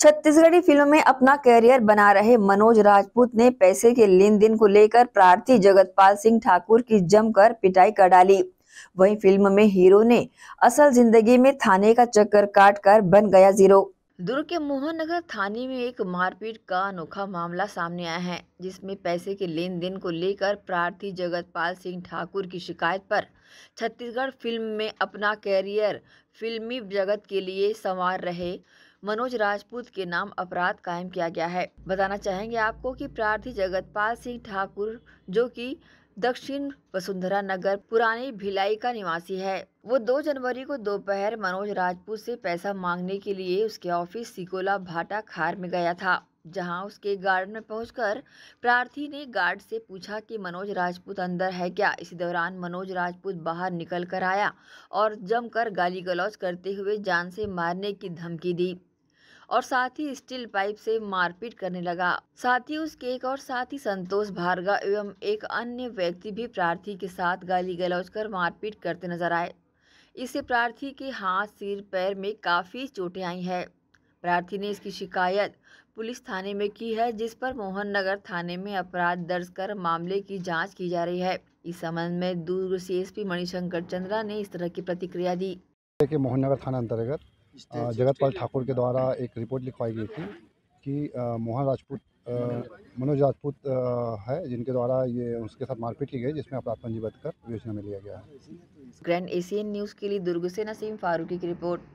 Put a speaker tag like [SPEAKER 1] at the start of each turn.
[SPEAKER 1] Chhattisgarhi film में अपना career बना रहे मनोज राजपूत ने पैसे के लेन देन को लेकर प्रार्थी जगतपाल सिंह ठाकुर की जमकर पिटाई कर डाली वहीं फिल्म में हीरो ने असल जिंदगी में थाने का चक्कर काट कर बन गया जीरो दुर्ग के मोहन नगर थाने में एक मारपीट का अनोखा मामला सामने आया है जिसमें पैसे के लेन देन को लेकर प्रार्थी जगतपाल सिंह ठाकुर की शिकायत पर छत्तीसगढ़ फिल्म में अपना कैरियर फिल्मी जगत के लिए संवार रहे मनोज राजपूत के नाम अपराध कायम किया गया है बताना चाहेंगे आपको कि प्रार्थी जगतपाल सिंह ठाकुर जो कि दक्षिण वसुंधरा नगर पुरानी भिलाई का निवासी है वो 2 जनवरी को दोपहर मनोज राजपूत से पैसा मांगने के लिए उसके ऑफिस सिकोला भाटा खार में गया था जहां उसके गार्ड में पहुंचकर प्रार्थी ने गार्ड से पूछा कि मनोज राजपूत अंदर है क्या इसी दौरान मनोज राजपूत बाहर निकल कर आया और जमकर गाली गलौज करते हुए जान से मारने की धमकी दी और साथ ही स्टील पाइप से मारपीट करने लगा साथ ही उसके एक और साथी संतोष भार्गव एवं एक अन्य व्यक्ति भी प्रार्थी के साथ गाली गलौज कर मारपीट करते नजर आए इससे प्रार्थी के हाथ सिर पैर में काफ़ी चोटें आई हैं प्रार्थी ने इसकी शिकायत पुलिस थाने में की है जिस पर मोहन नगर थाने में अपराध दर्ज कर मामले की जांच की जा रही है इस संबंध में दूर C S P Manishankar Chandra ने इस तरह की प्रतिक्रिया दी
[SPEAKER 2] मोहन नगर थाना अंतर्गत जगतपाल ठाकुर के द्वारा एक रिपोर्ट लिखवाई गई थी हाँ, हाँ। कि मोहन राजपूत मनोज राजपूत है जिनके द्वारा ये उसके साथ मारपीट की गई जिसमें अपराध पंजीबद्ध कर योजना में लिया गया है
[SPEAKER 1] ग्रैंड एशियन न्यूज़ के लिए दुर्ग से नसीम फारूकी की रिपोर्ट